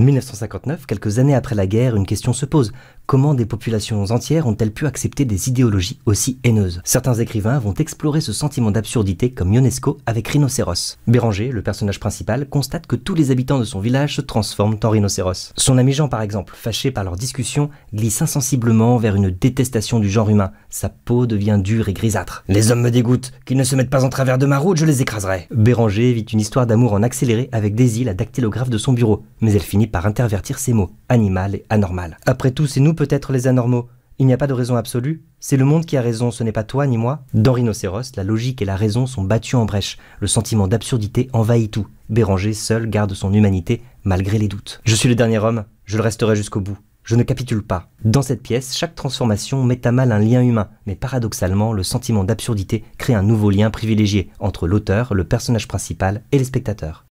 1959, quelques années après la guerre, une question se pose. Comment des populations entières ont-elles pu accepter des idéologies aussi haineuses Certains écrivains vont explorer ce sentiment d'absurdité comme Ionesco avec Rhinocéros. Béranger, le personnage principal, constate que tous les habitants de son village se transforment en rhinocéros. Son ami Jean par exemple, fâché par leur discussion, glisse insensiblement vers une détestation du genre humain. Sa peau devient dure et grisâtre. Les hommes me dégoûtent, qu'ils ne se mettent pas en travers de ma route, je les écraserai. Béranger vit une histoire d'amour en accéléré avec Daisy, à dactylographe de son bureau, mais elle finit par intervertir ses mots, animal et anormal. Après tout, c'est nous peut être les anormaux. Il n'y a pas de raison absolue, c'est le monde qui a raison, ce n'est pas toi ni moi. Dans Rhinocéros, la logique et la raison sont battues en brèche, le sentiment d'absurdité envahit tout. Béranger seul garde son humanité malgré les doutes. Je suis le dernier homme, je le resterai jusqu'au bout. Je ne capitule pas. Dans cette pièce, chaque transformation met à mal un lien humain, mais paradoxalement, le sentiment d'absurdité crée un nouveau lien privilégié entre l'auteur, le personnage principal et les spectateurs.